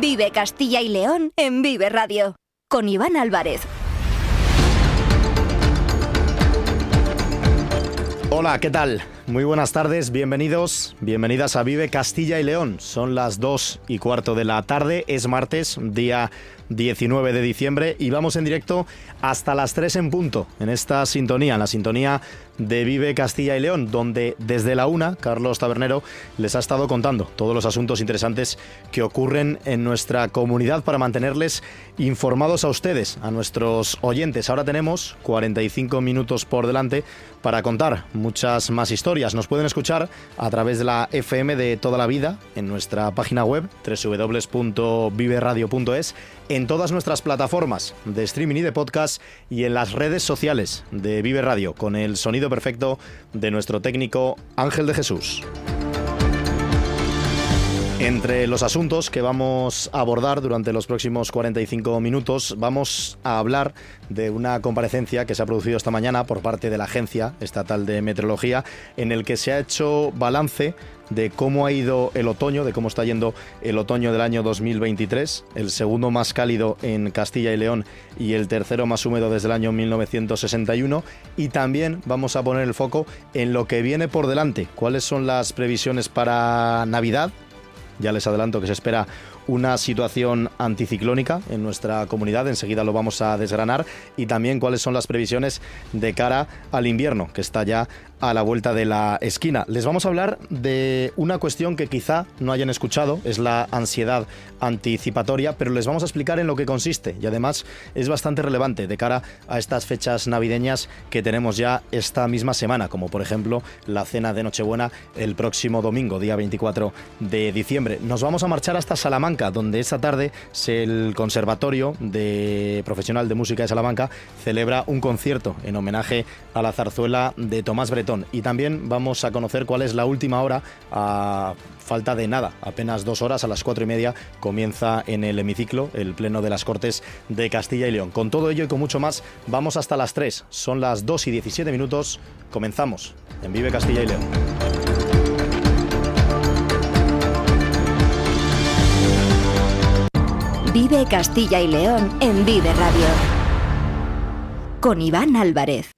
Vive Castilla y León en Vive Radio con Iván Álvarez. Hola, ¿qué tal? Muy buenas tardes, bienvenidos, bienvenidas a Vive Castilla y León. Son las dos y cuarto de la tarde, es martes, día 19 de diciembre, y vamos en directo hasta las 3 en punto, en esta sintonía, en la sintonía de Vive Castilla y León, donde desde la una, Carlos Tabernero les ha estado contando todos los asuntos interesantes que ocurren en nuestra comunidad para mantenerles informados a ustedes, a nuestros oyentes. Ahora tenemos 45 minutos por delante para contar muchas más historias nos pueden escuchar a través de la FM de toda la vida en nuestra página web www.viveradio.es, en todas nuestras plataformas de streaming y de podcast y en las redes sociales de Vive Radio con el sonido perfecto de nuestro técnico Ángel de Jesús. Entre los asuntos que vamos a abordar durante los próximos 45 minutos, vamos a hablar de una comparecencia que se ha producido esta mañana por parte de la Agencia Estatal de Meteorología, en el que se ha hecho balance de cómo ha ido el otoño, de cómo está yendo el otoño del año 2023, el segundo más cálido en Castilla y León y el tercero más húmedo desde el año 1961. Y también vamos a poner el foco en lo que viene por delante, cuáles son las previsiones para Navidad, ya les adelanto que se espera una situación anticiclónica en nuestra comunidad, enseguida lo vamos a desgranar, y también cuáles son las previsiones de cara al invierno, que está ya a la vuelta de la esquina. Les vamos a hablar de una cuestión que quizá no hayan escuchado, es la ansiedad anticipatoria, pero les vamos a explicar en lo que consiste y además es bastante relevante de cara a estas fechas navideñas que tenemos ya esta misma semana, como por ejemplo la cena de Nochebuena el próximo domingo, día 24 de diciembre. Nos vamos a marchar hasta Salamanca, donde esta tarde el Conservatorio de Profesional de Música de Salamanca celebra un concierto en homenaje a la zarzuela de Tomás Bretón y también vamos a conocer cuál es la última hora a falta de nada, apenas dos horas a las cuatro y media comienza en el hemiciclo el pleno de las Cortes de Castilla y León. Con todo ello y con mucho más, vamos hasta las tres, Son las dos y diecisiete minutos. Comenzamos en Vive Castilla y León. Vive Castilla y León en Vive Radio. Con Iván Álvarez.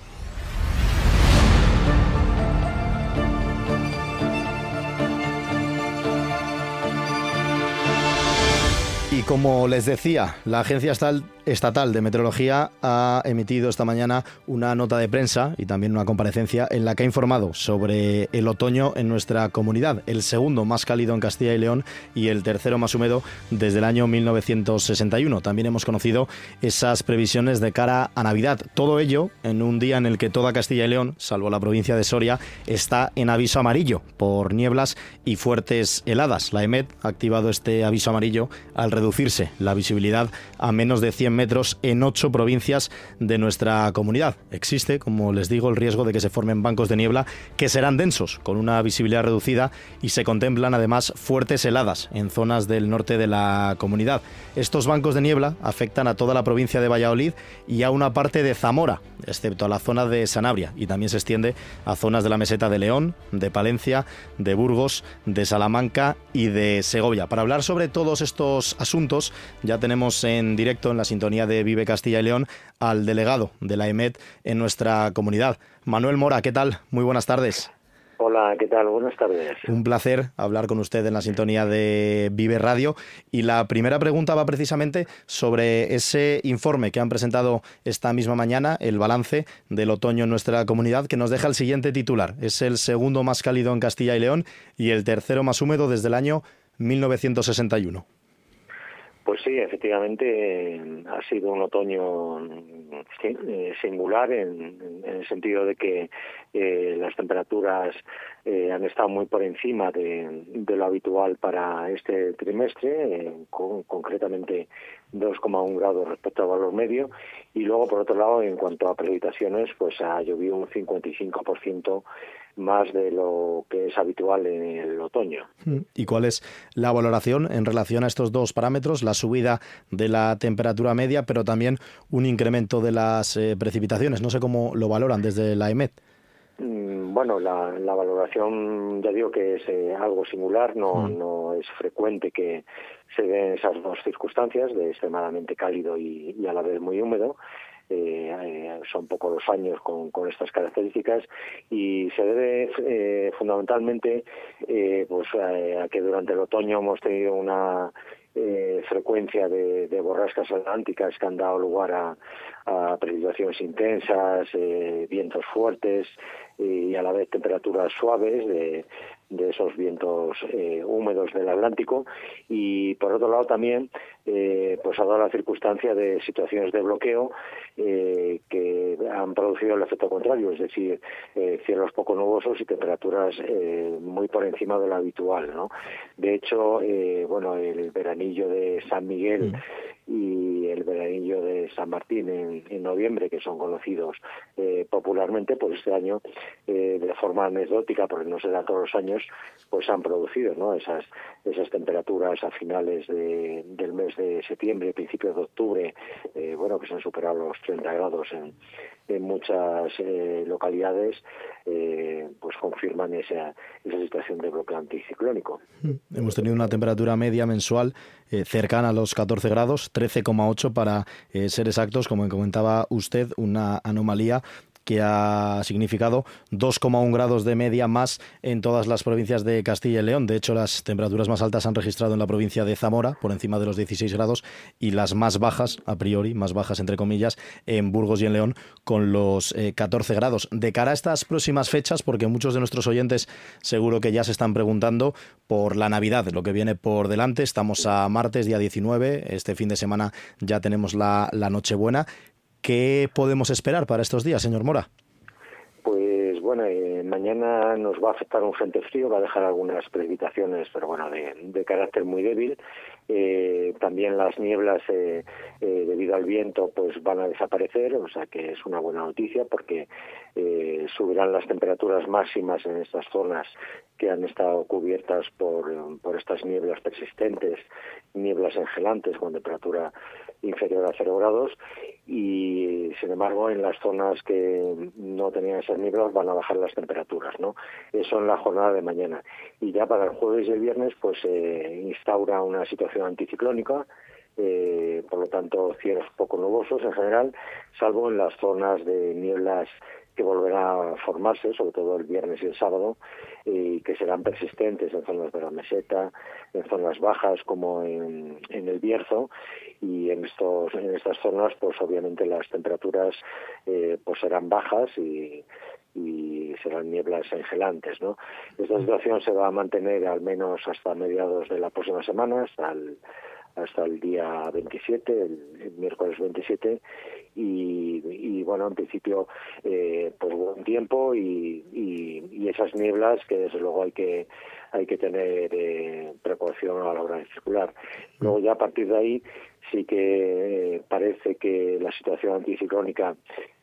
Como les decía, la agencia está Estatal de Meteorología ha emitido esta mañana una nota de prensa y también una comparecencia en la que ha informado sobre el otoño en nuestra comunidad, el segundo más cálido en Castilla y León y el tercero más húmedo desde el año 1961. También hemos conocido esas previsiones de cara a Navidad. Todo ello en un día en el que toda Castilla y León, salvo la provincia de Soria, está en aviso amarillo por nieblas y fuertes heladas. La EMED ha activado este aviso amarillo al reducirse la visibilidad a menos de 100 metros en ocho provincias de nuestra comunidad. Existe, como les digo, el riesgo de que se formen bancos de niebla que serán densos, con una visibilidad reducida y se contemplan además fuertes heladas en zonas del norte de la comunidad. Estos bancos de niebla afectan a toda la provincia de Valladolid y a una parte de Zamora, excepto a la zona de Sanabria, y también se extiende a zonas de la meseta de León, de Palencia, de Burgos, de Salamanca y de Segovia. Para hablar sobre todos estos asuntos, ya tenemos en directo en la de Vive Castilla y León, al delegado de la EMET en nuestra comunidad. Manuel Mora, ¿qué tal? Muy buenas tardes. Hola, ¿qué tal? Buenas tardes. Un placer hablar con usted en la sintonía de Vive Radio. Y la primera pregunta va precisamente sobre ese informe que han presentado esta misma mañana, el balance del otoño en nuestra comunidad, que nos deja el siguiente titular. Es el segundo más cálido en Castilla y León y el tercero más húmedo desde el año 1961. Pues sí, efectivamente ha sido un otoño eh, singular en, el sentido de que eh, las temperaturas eh, han estado muy por encima de, lo habitual para este trimestre, eh, concretamente 2,1 grados respecto al valor medio y luego por otro lado en cuanto a precipitaciones pues ha llovido un 55% más de lo que es habitual en el otoño. Mm. ¿Y cuál es la valoración en relación a estos dos parámetros, la subida de la temperatura media, pero también un incremento de las eh, precipitaciones? No sé cómo lo valoran desde la EMET. Mm, bueno, la, valoración ya digo que es eh, algo singular, no, mm. no es frecuente que se ven esas dos circunstancias de extremadamente cálido y, a la vez muy húmedo. Eh, eh, son pocos los años con, estas características y se debe eh, fundamentalmente pues a, que durante el otoño hemos tenido una frecuencia de, borrascas atlánticas que han dado lugar a, a precipitaciones intensas, vientos fuertes y a la vez temperaturas suaves de de esos vientos eh, húmedos del Atlántico y por otro lado también eh, pues ha dado la circunstancia de situaciones de bloqueo eh, que han producido el efecto contrario, es decir, cielos poco nubosos y temperaturas muy por encima de lo habitual, ¿no? De hecho, bueno, el veranillo de San Miguel y el veranillo de San Martín en, noviembre, que son conocidos eh, popularmente, pues este año, eh, de forma anecdótica, porque no se da todos los años, pues han producido ¿no? esas, esas temperaturas a finales de, del mes de septiembre, principios de octubre, eh, bueno, que se han superado los 30 grados en, muchas localidades, pues confirman esa, esa situación de bloque anticiclónico. Hemos tenido una temperatura media mensual cercana a los 14 grados, 13,8 para eh, ser exactos, como comentaba usted, una anomalía que ha significado 2,1 grados de media más en todas las provincias de Castilla y León. De hecho, las temperaturas más altas se han registrado en la provincia de Zamora, por encima de los 16 grados, y las más bajas, a priori, más bajas entre comillas, en Burgos y en León, con los 14 eh, grados. De cara a estas próximas fechas, porque muchos de nuestros oyentes seguro que ya se están preguntando por la Navidad, lo que viene por delante. Estamos a martes, día 19, este fin de semana ya tenemos la, la Nochebuena. ¿Qué podemos esperar para estos días, señor Mora? Pues bueno, eh, mañana nos va a afectar un frente frío, va a dejar algunas precipitaciones, pero bueno, de, carácter muy débil. Eh, también las nieblas, eh, debido al viento, pues van a desaparecer, o sea que es una buena noticia porque subirán las temperaturas máximas en estas zonas que han estado cubiertas por, por estas nieblas persistentes, nieblas engelantes con temperatura inferior a cero grados y sin embargo en las zonas que no tenían esas nieblas van a bajar las temperaturas no eso en la jornada de mañana y ya para el jueves y el viernes pues instaura una situación anticiclónica eh, por lo tanto cielos poco nubosos en general salvo en las zonas de nieblas que volverá a formarse, sobre todo el viernes y el sábado, y que serán persistentes en zonas de la meseta, en zonas bajas como en, el Bierzo, y en estos en estas zonas, pues obviamente las temperaturas eh, pues serán bajas y, serán nieblas engelantes, ¿no? Esta situación se va a mantener al menos hasta mediados de la próxima semana, hasta el, día 27, el miércoles 27, y, y bueno, en principio, eh, por buen tiempo y, y, esas nieblas que desde luego hay que hay que tener eh, precaución a la hora de circular. Luego ya a partir de ahí sí que eh, parece que la situación anticiclónica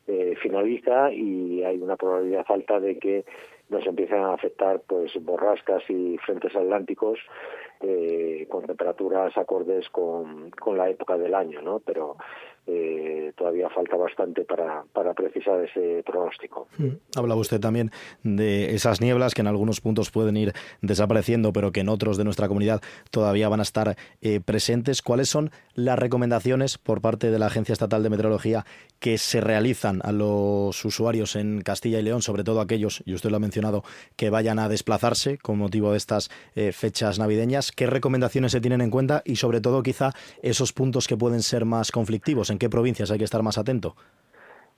eh, finaliza y hay una probabilidad alta de que nos empiecen a afectar pues borrascas y frentes atlánticos eh, con temperaturas acordes con, con la época del año, ¿no? Pero eh, todavía falta bastante para, precisar ese pronóstico. Mm. habla usted también de esas nieblas que en algunos puntos pueden ir desapareciendo, pero que en otros de nuestra comunidad todavía van a estar eh, presentes. ¿Cuáles son las recomendaciones por parte de la Agencia Estatal de Meteorología que se realizan a los usuarios en Castilla y León, sobre todo aquellos, y usted lo ha mencionado, que vayan a desplazarse con motivo de estas eh, fechas navideñas? ¿Qué recomendaciones se tienen en cuenta y sobre todo quizá esos puntos que pueden ser más conflictivos? ¿En qué provincias hay que estar más atento?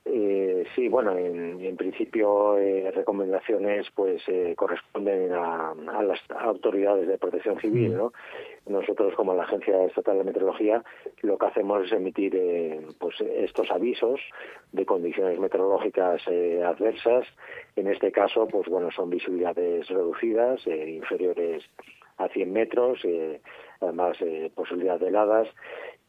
Eh, sí, bueno, en, principio eh, recomendaciones pues eh, corresponden a, las autoridades de protección civil, ¿no? Nosotros como la Agencia Estatal de Meteorología lo que hacemos es emitir pues estos avisos de condiciones meteorológicas adversas. En este caso, pues bueno, son visibilidades reducidas, inferiores a 100 metros, eh, además eh, posibilidad de heladas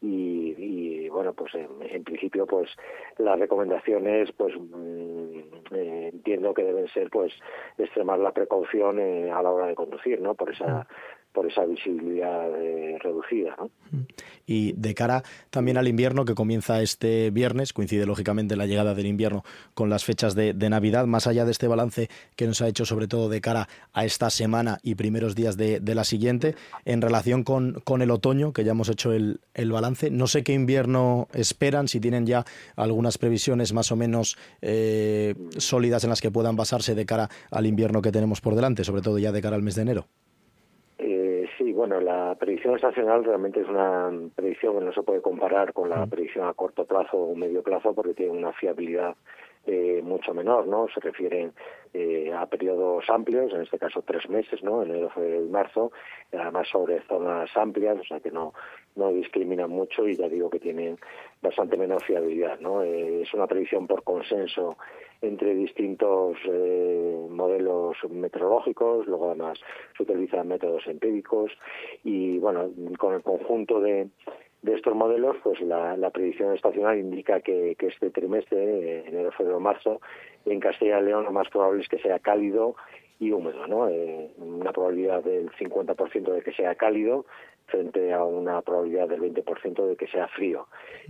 y, bueno pues en, principio pues las recomendaciones pues mm, eh, entiendo que deben ser pues extremar la precaución eh, a la hora de conducir no por esa mm por esa visibilidad eh, reducida. Y de cara también al invierno que comienza este viernes, coincide lógicamente la llegada del invierno con las fechas de, Navidad, más allá de este balance que nos ha hecho sobre todo de cara a esta semana y primeros días de, la siguiente, en relación con, con, el otoño, que ya hemos hecho el, balance, no sé qué invierno esperan, si tienen ya algunas previsiones más o menos eh, mm. sólidas en las que puedan basarse de cara al invierno que tenemos por delante, sobre todo ya de cara al mes de enero bueno, la predicción estacional realmente es una predicción que no se puede comparar con la mm. predicción a corto plazo o medio plazo porque tiene una fiabilidad eh, mucho menor, ¿no? Se refieren eh, a periodos amplios, en este caso tres meses, ¿no? Enero, febrero y marzo, además sobre zonas amplias, o sea que no, no discriminan mucho y ya digo que tienen bastante menos fiabilidad, ¿no? Eh, es una predicción por consenso entre distintos eh, modelos meteorológicos, luego además se utilizan métodos empíricos y bueno, con el conjunto de, de estos modelos, pues la, la predicción estacional indica que, que este trimestre, eh, enero, febrero, marzo, en Castilla y León lo más probable es que sea cálido y húmedo, ¿no? Eh, una probabilidad del 50% de que sea cálido frente a una probabilidad del 20% de que sea frío.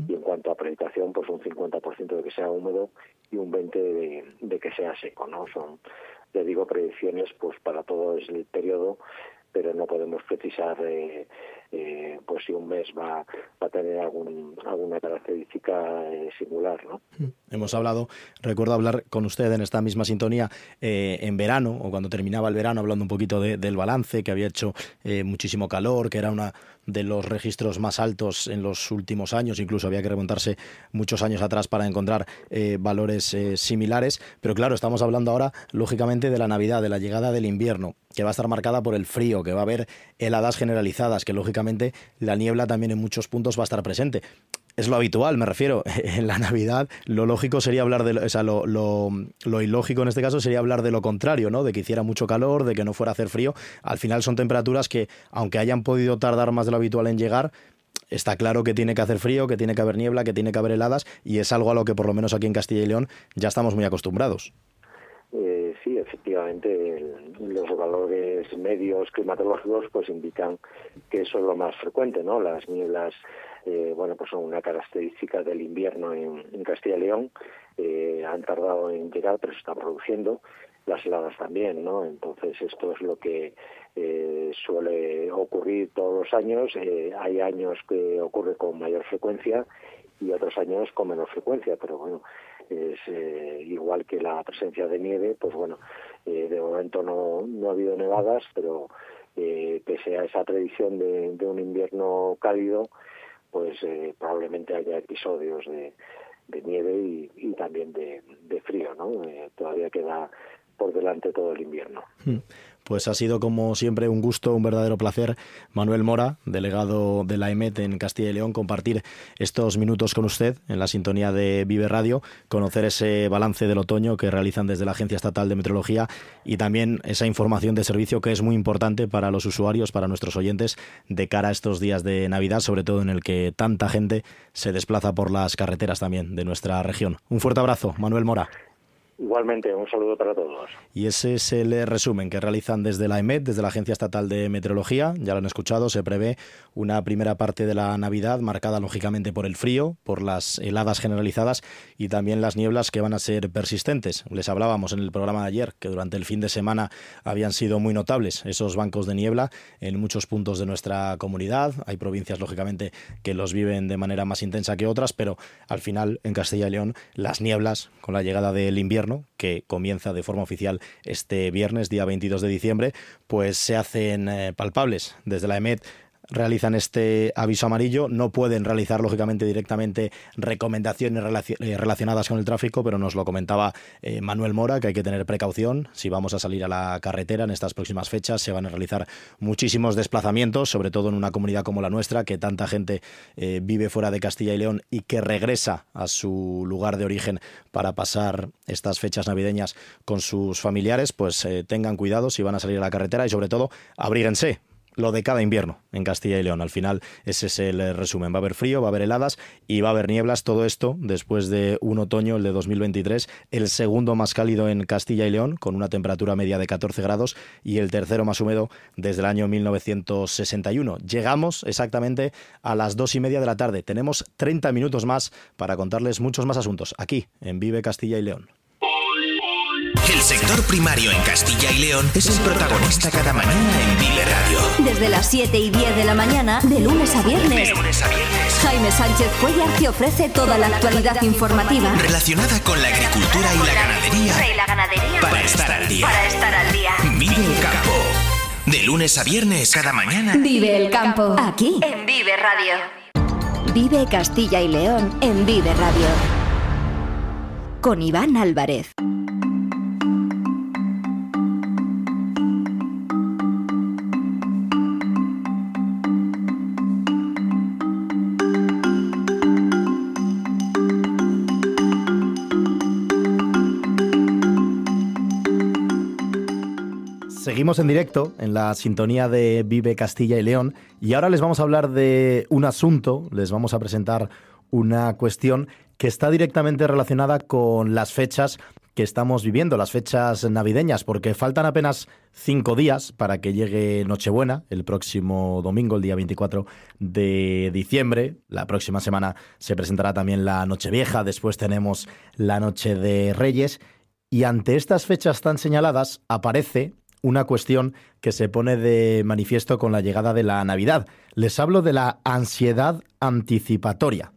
Y en cuanto a precipitación, pues un 50% de que sea húmedo y un 20% de, que sea seco, ¿no? Son, le digo, predicciones pues para todo el periodo, pero no podemos precisar... Eh, eh, pues si un mes va, a tener alguna característica eh, similar, ¿no? Hmm. Hemos hablado, recuerdo hablar con usted en esta misma sintonía eh, en verano o cuando terminaba el verano hablando un poquito del balance, que había hecho muchísimo calor, que era uno de los registros más altos en los últimos años, incluso había que remontarse muchos años atrás para encontrar valores similares, pero claro, estamos hablando ahora lógicamente de la Navidad, de la llegada del invierno, que va a estar marcada por el frío, que va a haber heladas generalizadas, que lógicamente la niebla también en muchos puntos va a estar presente. Es lo habitual, me refiero. En la Navidad lo lógico sería hablar de... Lo, lo, lo, ilógico en este caso sería hablar de lo contrario, ¿no? De que hiciera mucho calor, de que no fuera a hacer frío. Al final son temperaturas que, aunque hayan podido tardar más de lo habitual en llegar, está claro que tiene que hacer frío, que tiene que haber niebla, que tiene que haber heladas, y es algo a lo que por lo menos aquí en Castilla y León ya estamos muy acostumbrados. Eh, sí, efectivamente, los valores medios climatológicos pues indican que eso es lo más frecuente, ¿no? Las nieblas, eh, bueno, pues son una característica del invierno en, en Castilla y León. Eh, han tardado en llegar, pero se están produciendo las heladas también, ¿no? Entonces esto es lo que eh, suele ocurrir todos los años. Eh, hay años que ocurre con mayor frecuencia y otros años con menor frecuencia, pero bueno, es eh, igual que la presencia de nieve, pues bueno, eh, de momento no, no ha habido nevadas, pero eh, pese a esa tradición de, un invierno cálido, pues eh, probablemente haya episodios de, nieve y, también de, frío, ¿no? todavía queda por delante todo el invierno. Hmm. Pues ha sido como siempre un gusto, un verdadero placer, Manuel Mora, delegado de la EMET en Castilla y León, compartir estos minutos con usted en la sintonía de Vive Radio, conocer ese balance del otoño que realizan desde la Agencia Estatal de Meteorología y también esa información de servicio que es muy importante para los usuarios, para nuestros oyentes, de cara a estos días de Navidad, sobre todo en el que tanta gente se desplaza por las carreteras también de nuestra región. Un fuerte abrazo, Manuel Mora. Igualmente, un saludo para todos. Y ese es el eh, resumen que realizan desde la EMED, desde la Agencia Estatal de Meteorología. Ya lo han escuchado, se prevé una primera parte de la Navidad marcada lógicamente por el frío, por las heladas generalizadas y también las nieblas que van a ser persistentes. Les hablábamos en el programa de ayer que durante el fin de semana habían sido muy notables esos bancos de niebla en muchos puntos de nuestra comunidad. Hay provincias, lógicamente, que los viven de manera más intensa que otras, pero al final en Castilla y León las nieblas, con la llegada del invierno, que comienza de forma oficial este viernes, día 22 de diciembre, pues se hacen eh, palpables. Desde la EMET realizan este aviso amarillo. No pueden realizar, lógicamente, directamente recomendaciones eh, relacionadas con el tráfico, pero nos lo comentaba eh, Manuel Mora, que hay que tener precaución. Si vamos a salir a la carretera en estas próximas fechas, se van a realizar muchísimos desplazamientos, sobre todo en una comunidad como la nuestra, que tanta gente eh, vive fuera de Castilla y León y que regresa a su lugar de origen para pasar estas fechas navideñas con sus familiares, pues tengan cuidado si van a salir a la carretera y sobre todo abrírense lo de cada invierno en Castilla y León. Al final, ese es el eh, resumen. Va a haber frío, va a haber heladas y va a haber nieblas. Todo esto después de un otoño, el de 2023, el segundo más cálido en Castilla y León, con una temperatura media de 14 grados y el tercero más húmedo desde el año 1961. Llegamos exactamente a las dos y media de la tarde. Tenemos 30 minutos más para contarles muchos más asuntos aquí en Vive Castilla y León. El sector primario en Castilla y León es el protagonista cada mañana en Vive Radio. Desde las 7 y 10 de la mañana, de lunes a viernes. Jaime Sánchez Cuellar te ofrece toda la actualidad informativa relacionada con la agricultura y la ganadería. Para estar al día. Vive el campo. De lunes a viernes, cada mañana. Vive el campo. Aquí. En Vive Radio. Vive Castilla y León en Vive Radio. Con Iván Álvarez. Seguimos en directo en la sintonía de Vive Castilla y León y ahora les vamos a hablar de un asunto, les vamos a presentar una cuestión que está directamente relacionada con las fechas que estamos viviendo, las fechas navideñas, porque faltan apenas cinco días para que llegue Nochebuena, el próximo domingo, el día 24 de diciembre. La próxima semana se presentará también la Nochevieja, después tenemos la Noche de Reyes. Y ante estas fechas tan señaladas aparece una cuestión que se pone de manifiesto con la llegada de la Navidad. Les hablo de la ansiedad anticipatoria.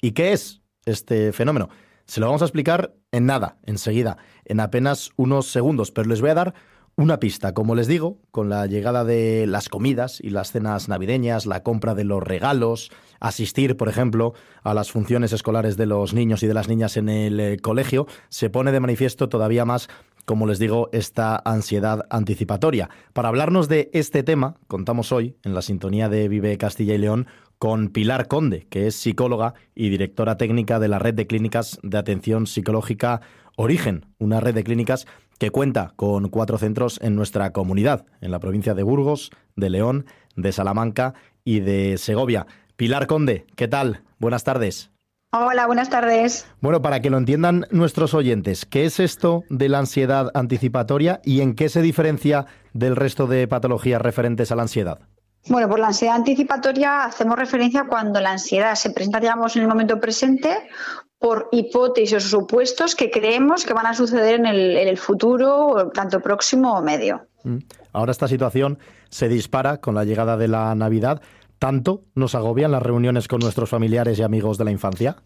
¿Y qué es este fenómeno? Se lo vamos a explicar en nada, enseguida, en apenas unos segundos, pero les voy a dar una pista. Como les digo, con la llegada de las comidas y las cenas navideñas, la compra de los regalos, asistir, por ejemplo, a las funciones escolares de los niños y de las niñas en el eh, colegio, se pone de manifiesto todavía más como les digo, esta ansiedad anticipatoria. Para hablarnos de este tema, contamos hoy, en la sintonía de Vive Castilla y León, con Pilar Conde, que es psicóloga y directora técnica de la Red de Clínicas de Atención Psicológica Origen, una red de clínicas que cuenta con cuatro centros en nuestra comunidad, en la provincia de Burgos, de León, de Salamanca y de Segovia. Pilar Conde, ¿qué tal? Buenas tardes. Hola, buenas tardes. Bueno, para que lo entiendan nuestros oyentes, ¿qué es esto de la ansiedad anticipatoria y en qué se diferencia del resto de patologías referentes a la ansiedad? Bueno, por la ansiedad anticipatoria hacemos referencia cuando la ansiedad se presenta, digamos, en el momento presente por hipótesis o supuestos que creemos que van a suceder en el, en el futuro, tanto próximo o medio. Mm. Ahora esta situación se dispara con la llegada de la Navidad. ¿Tanto nos agobian las reuniones con nuestros familiares y amigos de la infancia?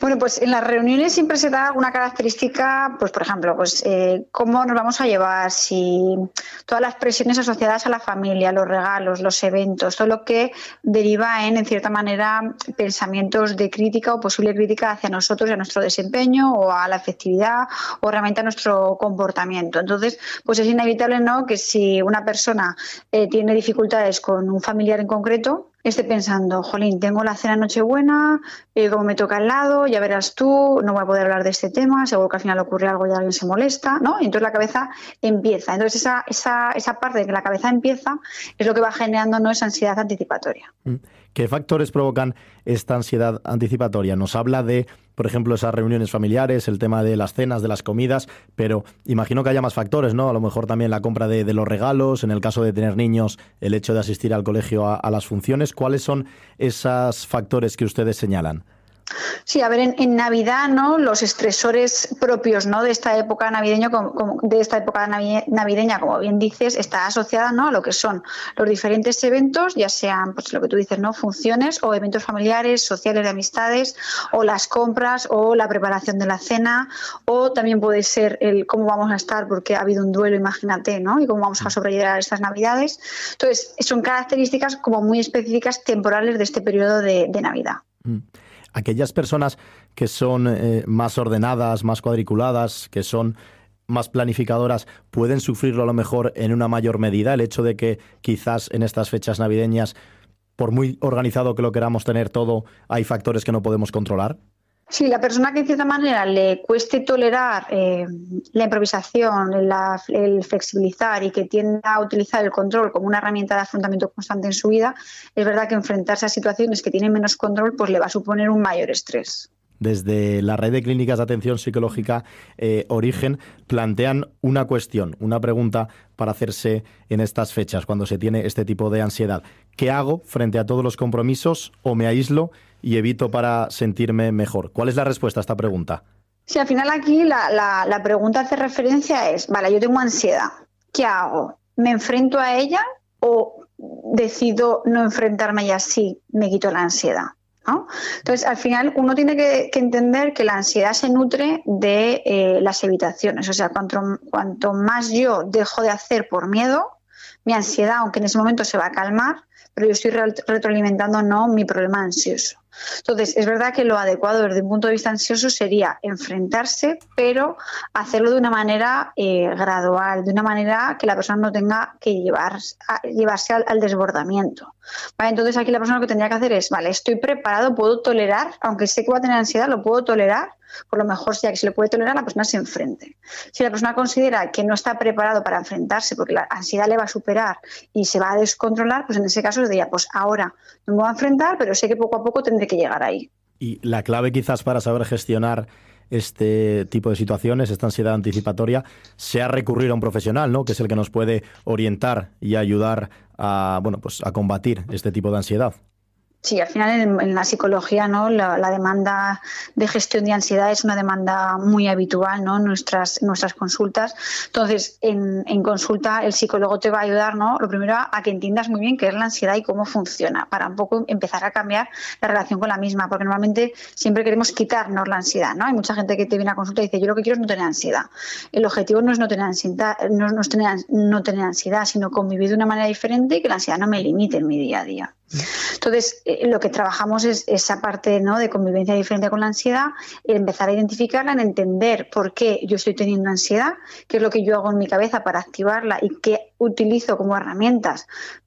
Bueno, pues en las reuniones siempre se da una característica, pues por ejemplo, pues eh, cómo nos vamos a llevar, si todas las presiones asociadas a la familia, los regalos, los eventos, todo lo que deriva en, en cierta manera, pensamientos de crítica o posible crítica hacia nosotros y a nuestro desempeño o a la efectividad o realmente a nuestro comportamiento. Entonces, pues es inevitable, ¿no? Que si una persona eh, tiene dificultades con un familiar en concreto, esté pensando, jolín, tengo la cena Nochebuena, buena, eh, como me toca al lado, ya verás tú, no voy a poder hablar de este tema, seguro que al final ocurre algo y alguien se molesta, ¿no? Y entonces la cabeza empieza. Entonces esa, esa, esa parte que la cabeza empieza es lo que va generando ¿no? esa ansiedad anticipatoria. Mm. ¿Qué factores provocan esta ansiedad anticipatoria? Nos habla de, por ejemplo, esas reuniones familiares, el tema de las cenas, de las comidas, pero imagino que haya más factores, ¿no? A lo mejor también la compra de, los regalos, en el caso de tener niños, el hecho de asistir al colegio a las funciones. ¿Cuáles son esos factores que ustedes señalan? Sí, a ver, en, Navidad, ¿no? Los estresores propios, De esta época navideña, como, de esta época navideña, como bien dices, está asociada, A lo que son los diferentes eventos, ya sean, pues, lo que tú dices, ¿no? Funciones o eventos familiares, sociales, de amistades, o las compras, o la preparación de la cena, o también puede ser el cómo vamos a estar, porque ha habido un duelo, imagínate, ¿no? Y cómo vamos a mm. sobrellevar estas Navidades. Entonces, son características como muy específicas temporales de este periodo de, Navidad. Mm aquellas personas que son eh, más ordenadas, más cuadriculadas, que son más planificadoras pueden sufrirlo a lo mejor en una mayor medida, el hecho de que quizás en estas fechas navideñas, por muy organizado que lo queramos tener todo, hay factores que no podemos controlar? Sí, la persona que en cierta manera le cueste tolerar eh, la improvisación, el flexibilizar y que tienda a utilizar el control como una herramienta de afrontamiento constante en su vida, es verdad que enfrentarse a situaciones que tienen menos control pues le va a suponer un mayor estrés desde la red de clínicas de atención psicológica eh, Origen plantean una cuestión, una pregunta para hacerse en estas fechas, cuando se tiene este tipo de ansiedad. ¿Qué hago frente a todos los compromisos o me aíslo y evito para sentirme mejor? ¿Cuál es la respuesta a esta pregunta? Si al final aquí la, la pregunta hace referencia es, vale, yo tengo ansiedad, ¿qué hago? ¿Me enfrento a ella o decido no enfrentarme y así me quito la ansiedad? Entonces, al final uno tiene que, entender que la ansiedad se nutre de eh, las evitaciones. O sea, cuanto más yo dejo de hacer por miedo, mi ansiedad, aunque en ese momento se va a calmar, pero yo estoy retroalimentando no mi problema ansioso. Entonces, es verdad que lo adecuado desde un punto de vista ansioso sería enfrentarse, pero hacerlo de una manera eh, gradual, de una manera que la persona no tenga que llevar, llevarse al, desbordamiento. Entonces, aquí la persona lo que tendría que hacer es, vale, estoy preparado, puedo tolerar, aunque sé que va a tener ansiedad, lo puedo tolerar, por lo mejor sea que se le puede tolerar, la persona se enfrente. Si la persona considera que no está preparado para enfrentarse porque la ansiedad le va a superar y se va a descontrolar, pues en ese caso le diría, pues ahora no me voy a enfrentar, pero sé que poco a poco tendré que llegar ahí. Y la clave quizás para saber gestionar este tipo de situaciones, esta ansiedad anticipatoria, sea recurrir a un profesional, ¿no? que es el que nos puede orientar y ayudar bueno, pues a combatir este tipo de ansiedad. Sí, al final en, la psicología, ¿no? La, demanda de gestión de ansiedad es una demanda muy habitual, ¿no? nuestras, nuestras consultas. Entonces, en, en, consulta el psicólogo te va a ayudar, ¿no? Lo primero a que entiendas muy bien qué es la ansiedad y cómo funciona, para un poco empezar a cambiar la relación con la misma, porque normalmente siempre queremos quitarnos la ansiedad, ¿no? Hay mucha gente que te viene a consulta y dice, yo lo que quiero es no tener ansiedad. El objetivo no es no tener ansiedad, no tener ansiedad, sino convivir de una manera diferente y que la ansiedad no me limite en mi día a día. Entonces, eh, lo que trabajamos es esa parte ¿no? de convivencia diferente con la ansiedad, empezar a identificarla, en entender por qué yo estoy teniendo ansiedad, qué es lo que yo hago en mi cabeza para activarla y qué utilizo como herramientas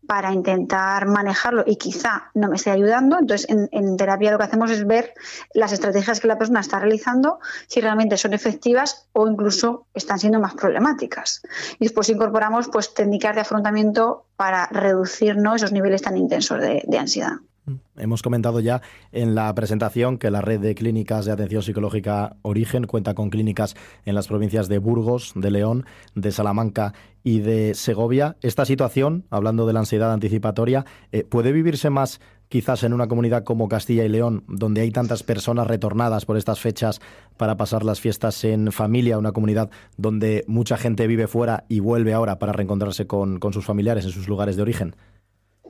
para intentar manejarlo y quizá no me esté ayudando. Entonces, en, terapia lo que hacemos es ver las estrategias que la persona está realizando, si realmente son efectivas o incluso están siendo más problemáticas. Y después incorporamos pues, técnicas de afrontamiento para reducir ¿no? esos niveles tan intensos de, de ansiedad. Mm, hemos comentado ya en la presentación que la red de clínicas de atención psicológica Origen cuenta con clínicas en las provincias de Burgos, de León, de Salamanca y de Segovia. Esta situación, hablando de la ansiedad anticipatoria, eh, ¿puede vivirse más quizás en una comunidad como Castilla y León, donde hay tantas personas retornadas por estas fechas para pasar las fiestas en familia, una comunidad donde mucha gente vive fuera y vuelve ahora para reencontrarse con sus familiares en sus lugares de origen?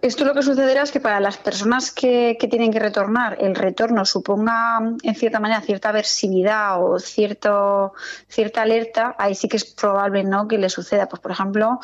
Esto lo que sucederá es que para las personas que, que, tienen que retornar, el retorno suponga en cierta manera cierta aversividad o cierto, cierta alerta, ahí sí que es probable ¿no? que le suceda. Pues, por ejemplo,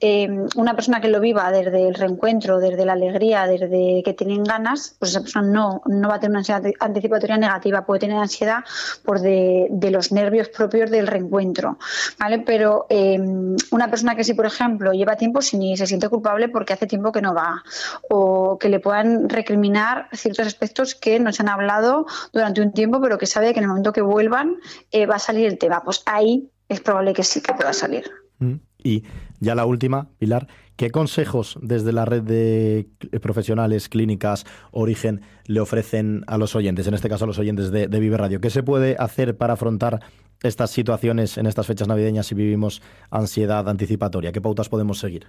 em, una persona que lo viva desde el reencuentro, desde la alegría, desde que tienen ganas, pues esa persona no, no va a tener una ansiedad anticipatoria negativa, puede tener ansiedad por de, de los nervios propios del reencuentro. ¿vale? Pero em, una persona que sí por ejemplo, lleva tiempo sin y se siente culpable porque hace tiempo que no va o que le puedan recriminar ciertos aspectos que no se han hablado durante un tiempo, pero que sabe que en el momento que vuelvan eh, va a salir el tema. Pues ahí es probable que sí que pueda salir. Mm. Y ya la última, Pilar, ¿qué consejos desde la red de profesionales, clínicas, origen le ofrecen a los oyentes, en este caso a los oyentes de, de Vive Radio? ¿Qué se puede hacer para afrontar estas situaciones en estas fechas navideñas si vivimos ansiedad anticipatoria? ¿Qué pautas podemos seguir?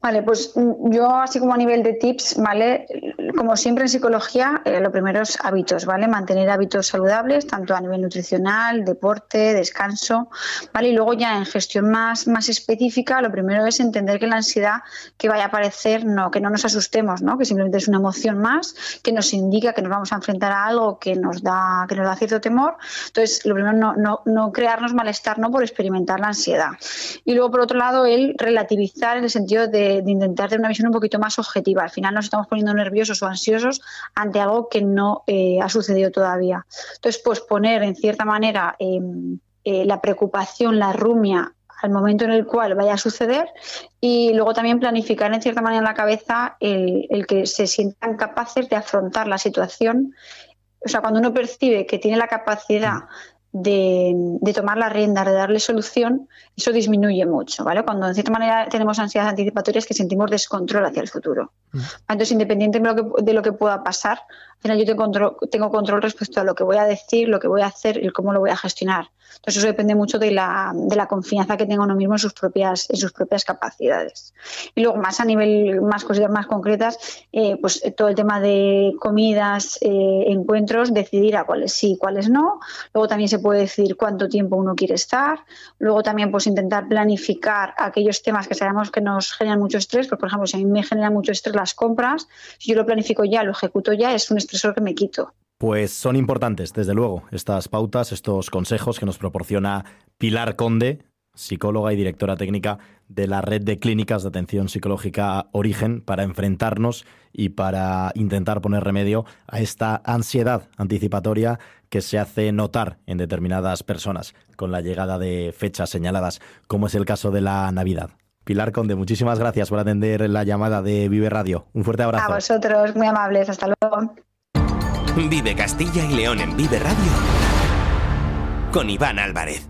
Vale, pues mm, yo así como a nivel de tips, ¿vale? Como siempre en psicología, eh, lo primero es hábitos, ¿vale? Mantener hábitos saludables, tanto a nivel nutricional, deporte, descanso, ¿vale? Y luego ya en gestión más, más específica, lo primero es entender que la ansiedad que vaya a aparecer, no, que no nos asustemos, ¿no? Que simplemente es una emoción más, que nos indica que nos vamos a enfrentar a algo que nos da, que nos da cierto temor. Entonces, lo primero, no, no, no crearnos malestar, ¿no? Por experimentar la ansiedad. Y luego, por otro lado, el relativizar en el sentido de de, intentar tener una visión un poquito más objetiva. Al final nos estamos poniendo nerviosos o ansiosos ante algo que no eh, ha sucedido todavía. Entonces, pues poner en cierta manera em, eh, la preocupación, la rumia al momento en el cual vaya a suceder y luego también planificar en cierta manera en la cabeza el, el que se sientan capaces de afrontar la situación o sea, cuando uno percibe que tiene la capacidad de, tomar la rienda, de darle solución, eso disminuye mucho, ¿vale? Cuando en cierta manera tenemos ansiedades anticipatorias que sentimos descontrol hacia el futuro. Mm. Entonces, independientemente de lo que, de lo que pueda pasar, al final yo tengo control, tengo control respecto a lo que voy a decir, lo que voy a hacer y cómo lo voy a gestionar. Entonces eso depende mucho de la, de la confianza que tenga uno mismo en sus propias, en sus propias capacidades. Y luego más a nivel, más cositas más concretas, eh, pues eh, todo el tema de comidas, eh, encuentros, decidir a cuáles sí y cuáles no. Luego también se puede decidir cuánto tiempo uno quiere estar. Luego también pues intentar planificar aquellos temas que sabemos que nos generan mucho estrés. Pues, por ejemplo, si a mí me genera mucho estrés las compras, si yo lo planifico ya, lo ejecuto ya, es un que me quito. Pues son importantes, desde luego, estas pautas, estos consejos que nos proporciona Pilar Conde, psicóloga y directora técnica de la red de clínicas de atención psicológica Origen, para enfrentarnos y para intentar poner remedio a esta ansiedad anticipatoria que se hace notar en determinadas personas con la llegada de fechas señaladas, como es el caso de la Navidad. Pilar Conde, muchísimas gracias por atender la llamada de Vive Radio. Un fuerte abrazo. A vosotros, muy amables. Hasta luego. Vive Castilla y León en Vive Radio con Iván Álvarez.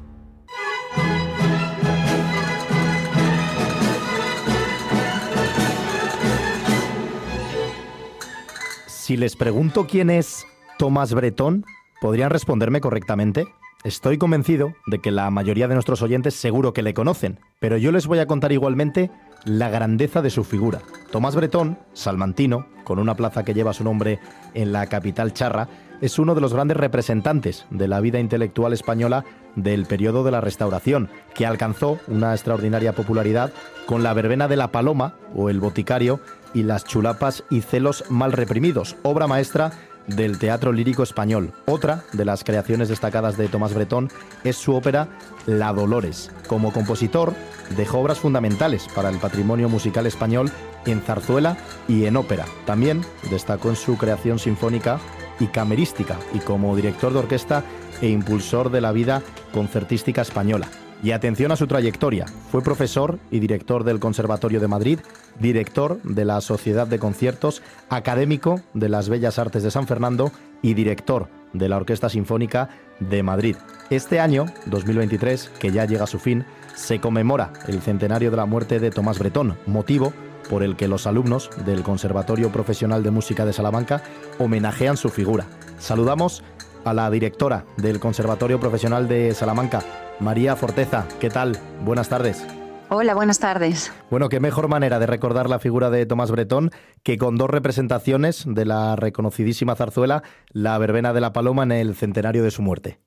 Si les pregunto quién es Tomás Bretón, ¿podrían responderme correctamente? Estoy convencido de que la mayoría de nuestros oyentes seguro que le conocen, pero yo les voy a contar igualmente la grandeza de su figura. Tomás Bretón, salmantino, con una plaza que lleva su nombre en la capital charra, es uno de los grandes representantes de la vida intelectual española del periodo de la Restauración, que alcanzó una extraordinaria popularidad con la verbena de la paloma o el boticario y las chulapas y celos mal reprimidos, obra maestra del teatro lírico español. Otra de las creaciones destacadas de Tomás Bretón es su ópera La Dolores. Como compositor, dejó obras fundamentales para el patrimonio musical español en zarzuela y en ópera. También destacó en su creación sinfónica y camerística y como director de orquesta e impulsor de la vida concertística española. Y atención a su trayectoria. Fue profesor y director del Conservatorio de Madrid, director de la Sociedad de Conciertos, académico de las Bellas Artes de San Fernando y director de la Orquesta Sinfónica de Madrid. Este año, 2023, que ya llega a su fin, se conmemora el centenario de la muerte de Tomás Bretón, motivo por el que los alumnos del Conservatorio Profesional de Música de Salamanca homenajean su figura. Saludamos a la directora del Conservatorio Profesional de Salamanca, María Forteza, ¿qué tal? Buenas tardes. Hola, buenas tardes. Bueno, qué mejor manera de recordar la figura de Tomás Bretón que con dos representaciones de la reconocidísima zarzuela La Verbena de la Paloma en el centenario de su muerte.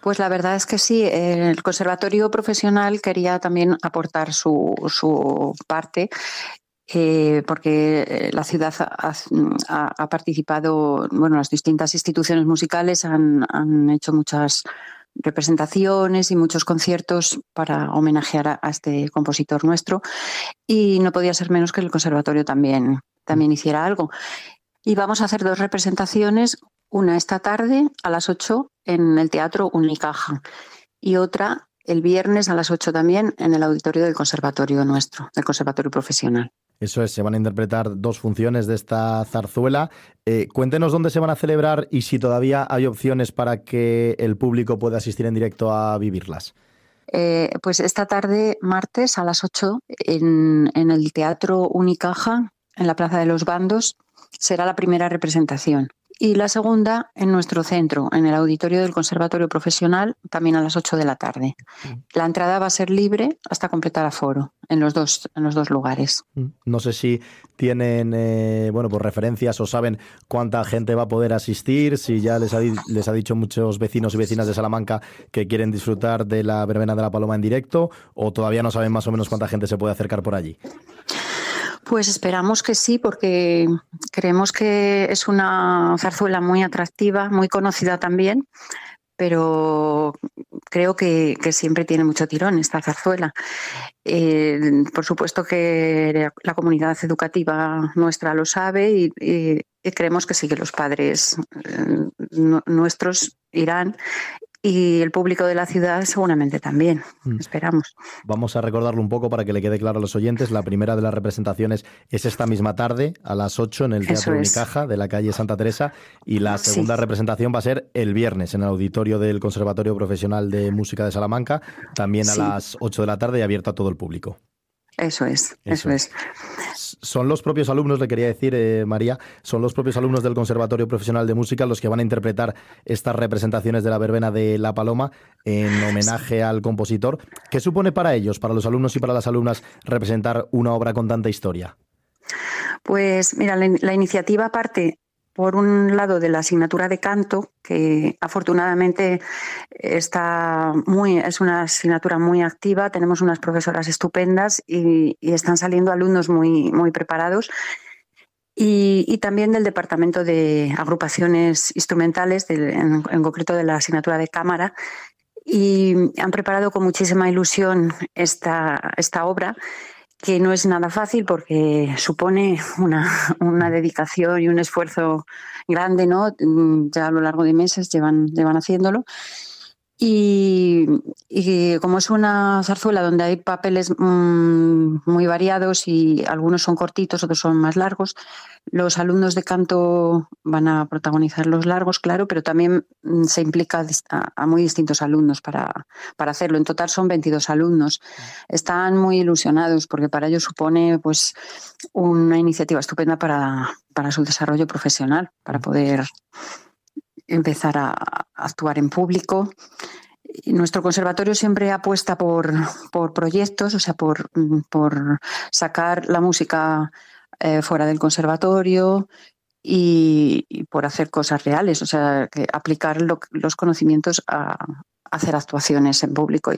Pues la verdad es que sí, el Conservatorio Profesional quería también aportar su, su parte eh, porque eh, la ciudad ha, participado, bueno, las distintas instituciones musicales han, han hecho muchas representaciones y muchos conciertos para homenajear a, este compositor nuestro y no podía ser menos que el conservatorio también, también hiciera algo. Y vamos a hacer dos representaciones, una esta tarde a las 8 en el Teatro Unicaja y otra el viernes a las 8 también en el auditorio del conservatorio nuestro, del conservatorio profesional. Eso es, se van a interpretar dos funciones de esta zarzuela. Eh, cuéntenos dónde se van a celebrar y si todavía hay opciones para que el público pueda asistir en directo a vivirlas. Eh, pues esta tarde, martes, a las 8, en el Teatro Unicaja, en la Plaza de los Bandos, será la primera representación y la segunda en nuestro centro, en el auditorio del Conservatorio Profesional, también a las 8 de la tarde. Mm. La entrada va a ser libre hasta completar aforo en los dos, en los dos lugares. Mm. No sé si tienen eh, bueno, pues referencias o saben cuánta gente va a poder asistir, si ya les ha, les ha dicho muchos vecinos y vecinas de Salamanca que quieren disfrutar de la verbena de la Paloma en directo o todavía no saben más o menos cuánta gente se puede acercar por allí. Pues esperamos que sí, porque creemos que es una zarzuela muy atractiva, muy conocida también, pero creo que, siempre tiene mucho tirón esta zarzuela. Eh, por supuesto que la comunidad educativa nuestra lo sabe y, creemos que sí que los padres eh, nuestros irán y el público de la ciudad seguramente también. Mm. Esperamos. Vamos a recordarlo un poco para que le quede claro a los oyentes. La primera de las representaciones es esta misma tarde, a las 8, en el Teatro Unicaja de la calle Santa Teresa. Y la segunda representación va a ser el viernes, en el auditorio del Conservatorio Profesional de Música de Salamanca, también a las 8 de la tarde y abierto a todo el público. Eso es, eso, es. Son los propios alumnos, le quería decir, eh, María, son los propios alumnos del Conservatorio Profesional de Música los que van a interpretar estas representaciones de la verbena de La Paloma en homenaje al compositor. ¿Qué supone para ellos, para los alumnos y para las alumnas, representar una obra con tanta historia? Pues mira, la, iniciativa parte por un lado de la asignatura de canto, que afortunadamente está muy, es una asignatura muy activa, tenemos unas profesoras estupendas y, están saliendo alumnos muy, muy preparados. Y, también del departamento de agrupaciones instrumentales, en, en concreto de la asignatura de cámara, y han preparado con muchísima ilusión esta, esta obra que no es nada fácil porque supone una, una, dedicación y un esfuerzo grande, ¿no? Mm, ya a lo largo de meses llevan, llevan haciéndolo. Y, como es una zarzuela donde hay papeles mm, muy variados y algunos son cortitos, otros son más largos, los alumnos de canto van a protagonizar los largos, claro, pero también mm, se implica a, muy distintos alumnos para, para, hacerlo. En total son 22 alumnos. Mm. Están muy ilusionados porque para ellos supone pues, una iniciativa estupenda para, para su desarrollo profesional, para poder empezar a actuar en público. Nuestro conservatorio siempre apuesta por, proyectos, o sea, por, mm, sacar la música eh, fuera del conservatorio y, por hacer cosas reales, o sea, aplicar los conocimientos a, hacer actuaciones en público y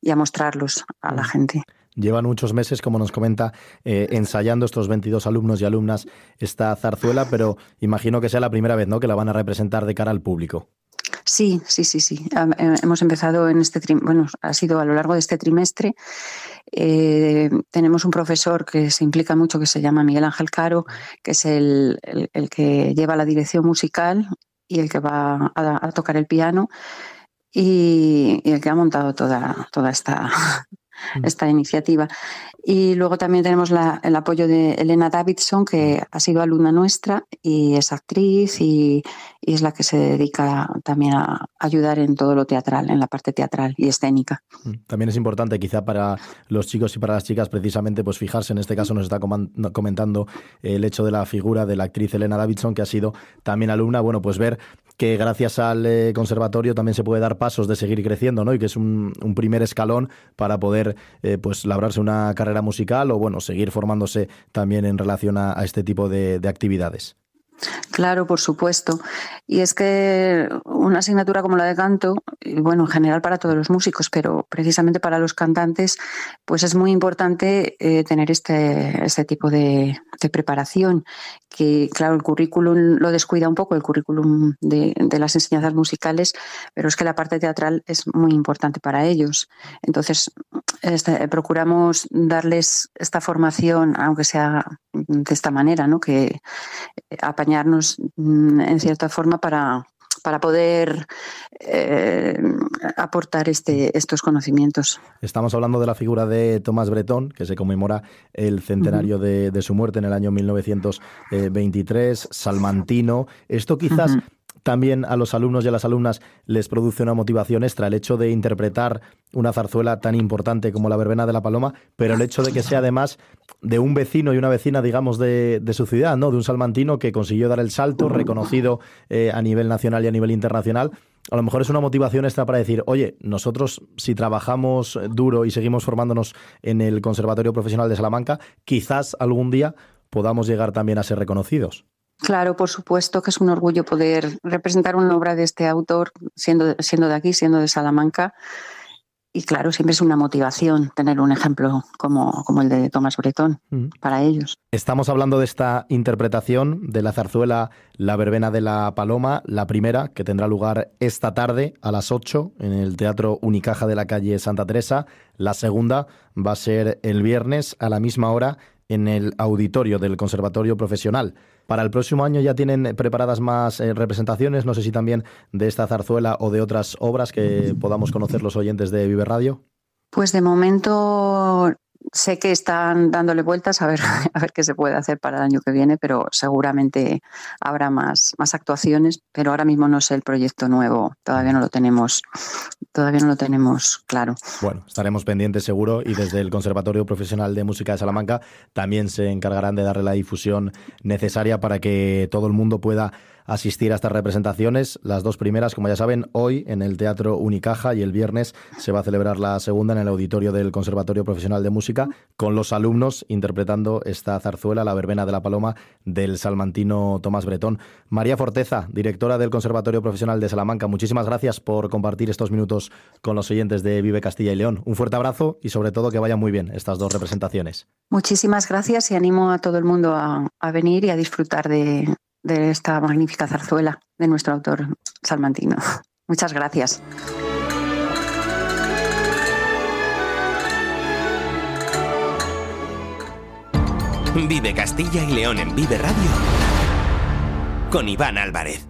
y a mostrarlos a la mm. gente. Llevan muchos meses, como nos comenta, eh, ensayando estos 22 alumnos y alumnas esta zarzuela, pero imagino que sea la primera vez ¿no? que la van a representar de cara al público. Sí, sí, sí, sí. Eh, hemos empezado en este trimestre, bueno, ha sido a lo largo de este trimestre. Eh, tenemos un profesor que se implica mucho, que se llama Miguel Ángel Caro, que es el, que lleva la dirección musical y el que va a, tocar el piano y, y, el que ha montado toda, toda esta Mm. esta iniciativa. Y luego también tenemos el apoyo de Elena Davidson, que mm. ha sido alumna nuestra y es actriz y, es la que se dedica también a ayudar en todo lo teatral, en la parte teatral y escénica. Mm. También es importante quizá para los chicos y para las chicas precisamente pues fijarse, en este caso nos está comentando el hecho de la figura de la actriz Elena Davidson, que ha sido también alumna, bueno, pues ver que gracias al eh, conservatorio también se puede dar pasos de seguir creciendo, ¿no? Y que es un primer escalón para poder eh, pues labrarse una carrera musical o bueno, seguir formándose también en relación a, este tipo de actividades. Claro, por supuesto. Y es que una asignatura como la de canto, y bueno, en general para todos los músicos, pero precisamente para los cantantes, pues es muy importante eh, tener este, este tipo de, preparación, que claro, el currículum lo descuida un poco, el currículum de, las enseñanzas musicales, pero es que la parte teatral es muy importante para ellos. Entonces, este, procuramos darles esta formación, aunque sea Mm, de esta manera, ¿no? que eh, apañarnos mm, en cierta forma para, para poder eh, aportar este, estos conocimientos. Estamos hablando de la figura de Tomás Bretón, que se conmemora el centenario de, su muerte en el año 1923, eh, salmantino. Esto quizás... También a los alumnos y a las alumnas les produce una motivación extra el hecho de interpretar una zarzuela tan importante como la verbena de la paloma, pero el hecho de que sea además de un vecino y una vecina, digamos, de, de su ciudad, ¿no? De un salmantino que consiguió dar el salto, reconocido eh, a nivel nacional y a nivel internacional. A lo mejor es una motivación extra para decir, oye, nosotros si trabajamos duro y seguimos formándonos en el Conservatorio Profesional de Salamanca, quizás algún día podamos llegar también a ser reconocidos. Claro, por supuesto que es un orgullo poder representar una obra de este autor, siendo, siendo de aquí, siendo de Salamanca. Y claro, siempre es una motivación tener un ejemplo como, el de Tomás Bretón mm. para ellos. Estamos hablando de esta interpretación de la zarzuela La verbena de la paloma, la primera, que tendrá lugar esta tarde a las 8 en el Teatro Unicaja de la calle Santa Teresa. La segunda va a ser el viernes a la misma hora en el auditorio del Conservatorio Profesional. Para el próximo año ya tienen preparadas más eh, representaciones, no sé si también de esta zarzuela o de otras obras que podamos conocer los oyentes de Vive Radio. Pues de momento sé que están dándole vueltas a ver, a ver qué se puede hacer para el año que viene, pero seguramente habrá más, más actuaciones, pero ahora mismo no sé el proyecto nuevo, todavía no lo tenemos, todavía no lo tenemos claro. Bueno, estaremos pendientes seguro y desde el Conservatorio Profesional de Música de Salamanca también se encargarán de darle la difusión necesaria para que todo el mundo pueda asistir a estas representaciones. Las dos primeras, como ya saben, hoy en el Teatro Unicaja y el viernes se va a celebrar la segunda en el auditorio del Conservatorio Profesional de Música con los alumnos interpretando esta zarzuela, La Verbena de la Paloma, del salmantino Tomás Bretón. María Forteza, directora del Conservatorio Profesional de Salamanca, muchísimas gracias por compartir estos minutos con los oyentes de Vive Castilla y León. Un fuerte abrazo y sobre todo que vayan muy bien estas dos representaciones. Muchísimas gracias y animo a todo el mundo a, a venir y a disfrutar de, de esta magnífica zarzuela de nuestro autor salmantino. Muchas gracias. Vive Castilla y León en Vive Radio con Iván Álvarez.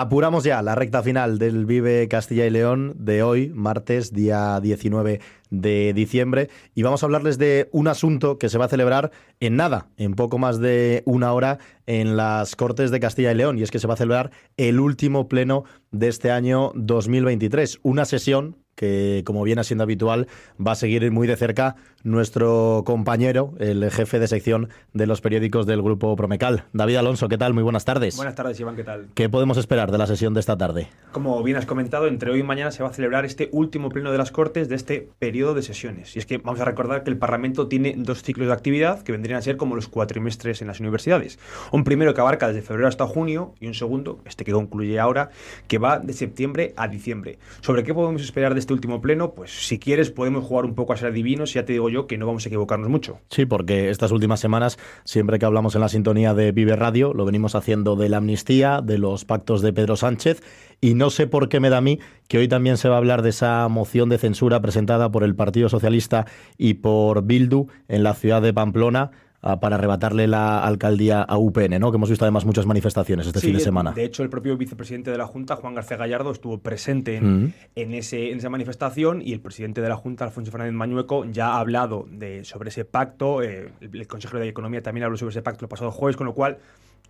Apuramos ya la recta final del Vive Castilla y León de hoy, martes, día 19 de diciembre, y vamos a hablarles de un asunto que se va a celebrar en nada, en poco más de una hora, en las Cortes de Castilla y León, y es que se va a celebrar el último pleno de este año 2023, una sesión que, como viene siendo habitual, va a seguir muy de cerca nuestro compañero, el jefe de sección de los periódicos del Grupo Promecal. David Alonso, ¿qué tal? Muy buenas tardes. Buenas tardes, Iván, ¿qué tal? ¿Qué podemos esperar de la sesión de esta tarde? Como bien has comentado, entre hoy y mañana se va a celebrar este último pleno de las Cortes de este periodo de sesiones. Y es que vamos a recordar que el Parlamento tiene dos ciclos de actividad que vendrían a ser como los cuatrimestres en las universidades. Un primero que abarca desde febrero hasta junio y un segundo, este que concluye ahora, que va de septiembre a diciembre. ¿Sobre qué podemos esperar de este último pleno? Pues si quieres podemos jugar un poco a ser adivinos, ya te digo yo que no vamos a equivocarnos mucho. Sí, porque estas últimas semanas, siempre que hablamos en la sintonía de Vive Radio, lo venimos haciendo de la amnistía, de los pactos de Pedro Sánchez, y no sé por qué me da a mí que hoy también se va a hablar de esa moción de censura presentada por el Partido Socialista y por Bildu en la ciudad de Pamplona Ah, para arrebatarle la alcaldía a UPN, ¿no? que hemos visto además muchas manifestaciones este fin de eh, semana. De hecho, el propio vicepresidente de la Junta, Juan García Gallardo, estuvo presente mm. en, ese, en esa manifestación y el presidente de la Junta, Alfonso Fernández Mañueco, ya ha hablado de, sobre ese pacto, eh, el, consejero de Economía también habló sobre ese pacto el pasado jueves, con lo cual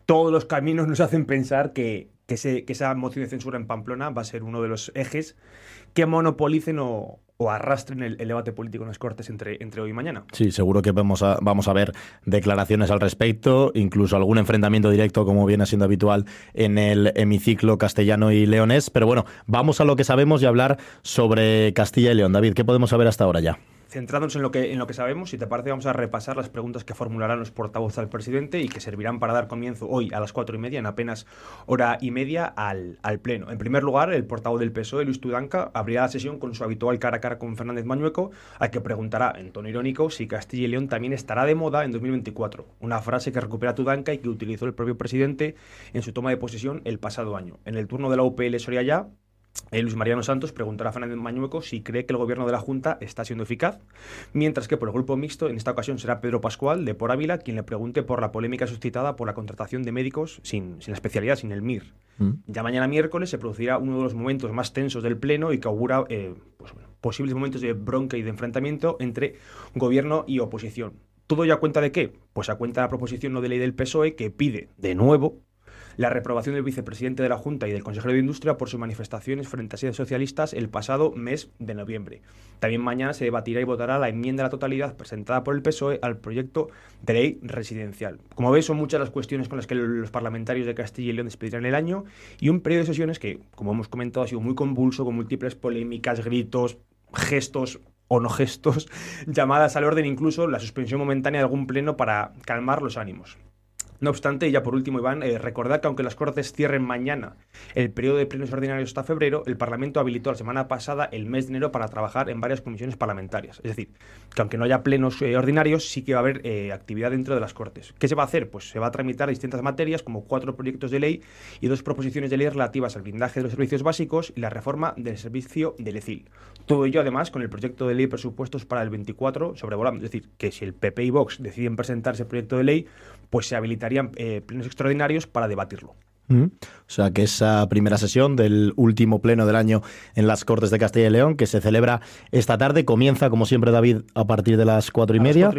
todos los caminos nos hacen pensar que, que, esa moción de censura en Pamplona va a ser uno de los ejes que monopolicen o, arrastren el, debate político en las Cortes entre, entre hoy y mañana. Sí, seguro que vamos a, vamos a ver declaraciones al respecto, incluso algún enfrentamiento directo, como viene siendo habitual en el hemiciclo castellano y leonés. Pero bueno, vamos a lo que sabemos y hablar sobre Castilla y León. David, ¿qué podemos saber hasta ahora ya? centrándonos en lo, que, en lo que sabemos, si te parece, vamos a repasar las preguntas que formularán los portavoz al presidente y que servirán para dar comienzo hoy a las cuatro y media, en apenas hora y media, al, Pleno. En primer lugar, el portavoz del PSOE, Luis Tudanca, abrirá la sesión con su habitual cara a cara con Fernández Mañueco, al que preguntará, en tono irónico, si Castilla y León también estará de moda en 2024. Una frase que recupera Tudanca y que utilizó el propio presidente en su toma de posesión el pasado año. En el turno de la UPL Soria ya, Luis Mariano Santos preguntará a Fernández Mañueco si cree que el gobierno de la Junta está siendo eficaz, mientras que por el grupo mixto en esta ocasión será Pedro Pascual de Por Ávila quien le pregunte por la polémica suscitada por la contratación de médicos sin, especialidad, sin el MIR. Mm. Ya mañana miércoles se producirá uno de los momentos más tensos del Pleno y que augura eh, pues posibles momentos de bronca y de enfrentamiento entre gobierno y oposición. ¿Todo ya cuenta de qué? Pues a cuenta de la proposición no de ley del PSOE que pide, de nuevo, la reprobación del vicepresidente de la Junta y del consejero de Industria por sus manifestaciones frente a sede socialistas el pasado mes de noviembre. También mañana se debatirá y votará la enmienda a la totalidad presentada por el PSOE al proyecto de ley residencial. Como veis, son muchas las cuestiones con las que los parlamentarios de Castilla y León despedirán el año y un periodo de sesiones que, como hemos comentado, ha sido muy convulso, con múltiples polémicas, gritos, gestos o no gestos, llamadas al orden, incluso la suspensión momentánea de algún pleno para calmar los ánimos. No obstante, y ya por último, Iván, eh, recordad recordar que aunque las Cortes cierren mañana, el periodo de plenos ordinarios hasta febrero, el Parlamento habilitó la semana pasada el mes de enero para trabajar en varias comisiones parlamentarias. Es decir, que aunque no haya plenos eh, ordinarios, sí que va a haber eh, actividad dentro de las Cortes. ¿Qué se va a hacer? Pues se va a tramitar distintas materias, como cuatro proyectos de ley y dos proposiciones de ley relativas al blindaje de los servicios básicos y la reforma del servicio del ECIL. Todo ello, además, con el proyecto de ley de presupuestos para el 24 volando. Es decir, que si el PP y Vox deciden presentar ese proyecto de ley, pues se habilitarían eh, plenos extraordinarios para debatirlo. O sea que esa primera sesión del último pleno del año en las Cortes de Castilla y León, que se celebra esta tarde, comienza, como siempre, David, a partir de las cuatro y media.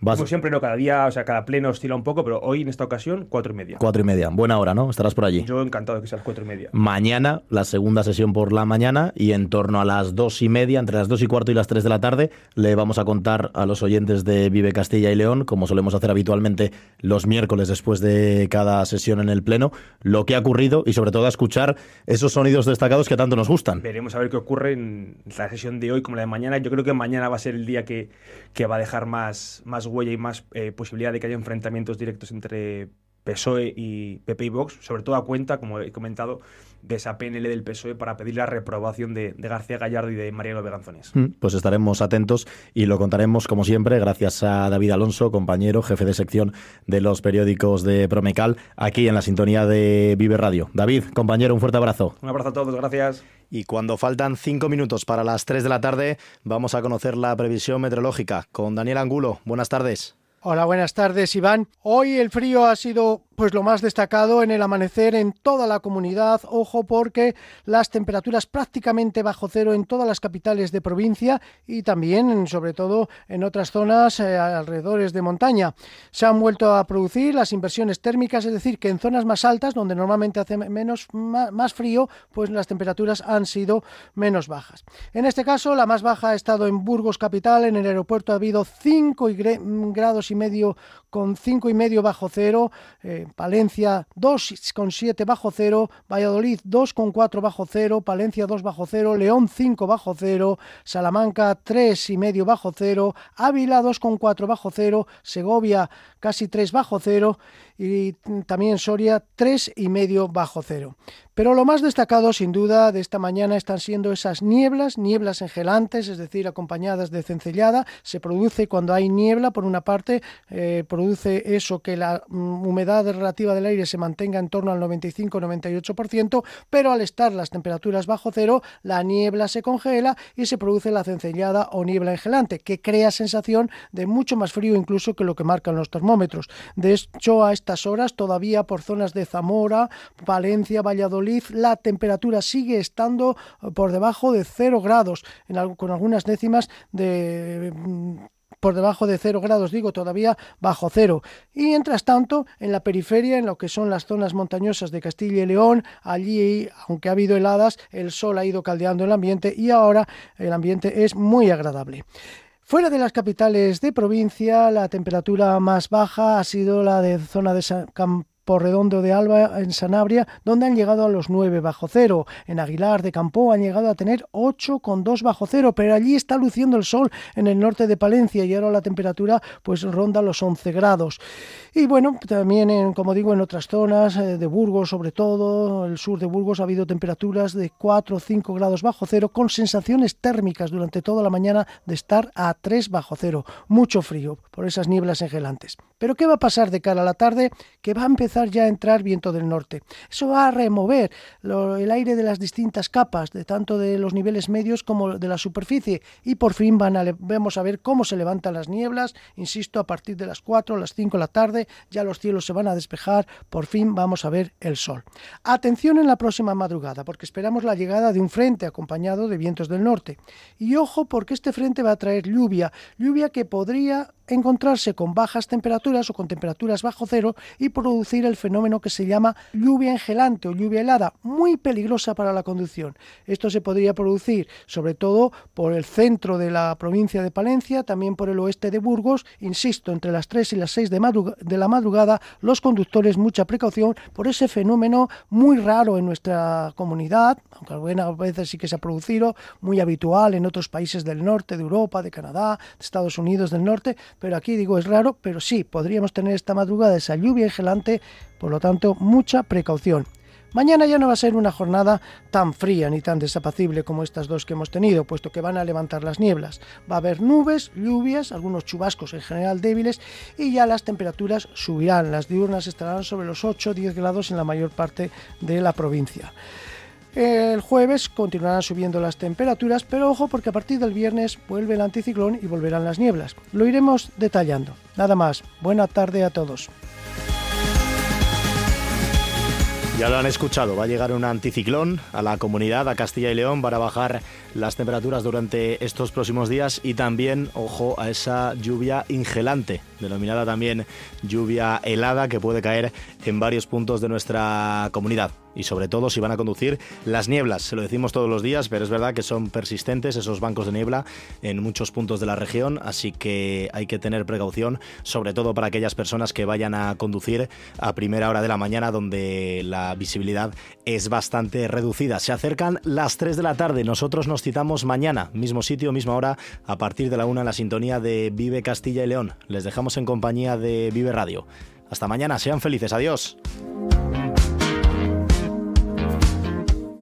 Las Como siempre, no, cada día, o sea, cada pleno oscila un poco, pero hoy en esta ocasión, cuatro y media. Cuatro y media, buena hora, ¿no? Estarás por allí. Yo encantado de que sea las cuatro y media. Mañana, la segunda sesión por la mañana, y en torno a las dos y media, entre las dos y cuarto y las tres de la tarde, le vamos a contar a los oyentes de Vive Castilla y León, como solemos hacer habitualmente los miércoles después de cada sesión en el pleno, lo que ha ocurrido y sobre todo a escuchar esos sonidos destacados que tanto nos gustan. Veremos a ver qué ocurre en la sesión de hoy como la de mañana. Yo creo que mañana va a ser el día que, que va a dejar más, más huella y más eh, posibilidad de que haya enfrentamientos directos entre PSOE y PP y Vox, sobre todo a cuenta, como he comentado, de esa PNL del PSOE para pedir la reprobación de, García Gallardo y de Mariano Beganzones. Mm, pues estaremos atentos y lo contaremos como siempre, gracias a David Alonso, compañero, jefe de sección de los periódicos de Promecal, aquí en la sintonía de Vive Radio. David, compañero, un fuerte abrazo. Un abrazo a todos, gracias. Y cuando faltan cinco minutos para las tres de la tarde, vamos a conocer la previsión meteorológica con Daniel Angulo. Buenas tardes. Hola, buenas tardes, Iván. Hoy el frío ha sido pues lo más destacado en el amanecer en toda la comunidad. Ojo porque las temperaturas prácticamente bajo cero en todas las capitales de provincia y también, sobre todo, en otras zonas eh, alrededores de montaña. Se han vuelto a producir las inversiones térmicas, es decir, que en zonas más altas, donde normalmente hace menos, más, frío, pues las temperaturas han sido menos bajas. En este caso, la más baja ha estado en Burgos capital. En el aeropuerto ha habido 5 mm, grados y medio con 5 y medio bajo cero. Eh, Palencia 2,7 bajo cero, Valladolid 2,4 bajo cero, Palencia 2 bajo cero, León 5 bajo cero, Salamanca 3,5 bajo cero, Ávila 2,4 bajo cero, Segovia casi 3 bajo cero y también Soria 3,5 bajo cero. Pero lo más destacado, sin duda, de esta mañana están siendo esas nieblas, nieblas engelantes, es decir, acompañadas de cencellada. Se produce cuando hay niebla, por una parte, eh, produce eso que la mm, humedad relativa del aire se mantenga en torno al 95-98%, pero al estar las temperaturas bajo cero, la niebla se congela y se produce la cencellada o niebla engelante, que crea sensación de mucho más frío incluso que lo que marcan los termómetros. De hecho, a este horas todavía por zonas de Zamora, Valencia, Valladolid, la temperatura sigue estando eh, por debajo de cero grados, en, con algunas décimas de mm, por debajo de cero grados, digo, todavía bajo cero. Y mientras tanto, en la periferia, en lo que son las zonas montañosas de Castilla y León, allí, aunque ha habido heladas, el sol ha ido caldeando el ambiente y ahora el ambiente es muy agradable. Fuera de las capitales de provincia, la temperatura más baja ha sido la de zona de San por Redondo de Alba en Sanabria, donde han llegado a los 9 bajo cero. En Aguilar de Campó han llegado a tener 8,2 bajo cero, pero allí está luciendo el sol en el norte de Palencia y ahora la temperatura pues ronda los 11 grados. Y bueno, también en, como digo en otras zonas eh, de Burgos sobre todo, el sur de Burgos ha habido temperaturas de 4 o 5 grados bajo cero con sensaciones térmicas durante toda la mañana de estar a 3 bajo cero. Mucho frío por esas nieblas engelantes. Pero ¿qué va a pasar de cara a la tarde? Que va a empezar ya entrar viento del norte. Eso va a remover el aire de las distintas capas, de tanto de los niveles medios como de la superficie, y por fin vamos a ver cómo se levantan las nieblas, insisto, a partir de las 4 las 5 de la tarde, ya los cielos se van a despejar, por fin vamos a ver el sol. Atención en la próxima madrugada, porque esperamos la llegada de un frente acompañado de vientos del norte. Y ojo, porque este frente va a traer lluvia, lluvia que podría encontrarse con bajas temperaturas o con temperaturas bajo cero y producir el fenómeno que se llama lluvia engelante o lluvia helada, muy peligrosa para la conducción. Esto se podría producir sobre todo por el centro de la provincia de Palencia, también por el oeste de Burgos, insisto, entre las 3 y las 6 de, de la madrugada, los conductores mucha precaución por ese fenómeno muy raro en nuestra comunidad, aunque algunas veces sí que se ha producido, muy habitual en otros países del norte de Europa, de Canadá, de Estados Unidos del norte, pero aquí digo es raro, pero sí, podríamos tener esta madrugada esa lluvia gelante, por lo tanto, mucha precaución. Mañana ya no va a ser una jornada tan fría ni tan desapacible como estas dos que hemos tenido, puesto que van a levantar las nieblas. Va a haber nubes, lluvias, algunos chubascos en general débiles y ya las temperaturas subirán. Las diurnas estarán sobre los 8-10 grados en la mayor parte de la provincia. El jueves continuarán subiendo las temperaturas, pero ojo porque a partir del viernes vuelve el anticiclón y volverán las nieblas. Lo iremos detallando. Nada más, buena tarde a todos. Ya lo han escuchado, va a llegar un anticiclón a la comunidad, a Castilla y León, para bajar las temperaturas durante estos próximos días y también, ojo, a esa lluvia ingelante, denominada también lluvia helada que puede caer en varios puntos de nuestra comunidad. Y sobre todo si van a conducir las nieblas, se lo decimos todos los días, pero es verdad que son persistentes esos bancos de niebla en muchos puntos de la región, así que hay que tener precaución, sobre todo para aquellas personas que vayan a conducir a primera hora de la mañana donde la visibilidad es bastante reducida. Se acercan las 3 de la tarde. Nosotros nos citamos mañana, mismo sitio, misma hora, a partir de la 1 en la sintonía de Vive Castilla y León. Les dejamos en compañía de Vive Radio. Hasta mañana, sean felices, adiós.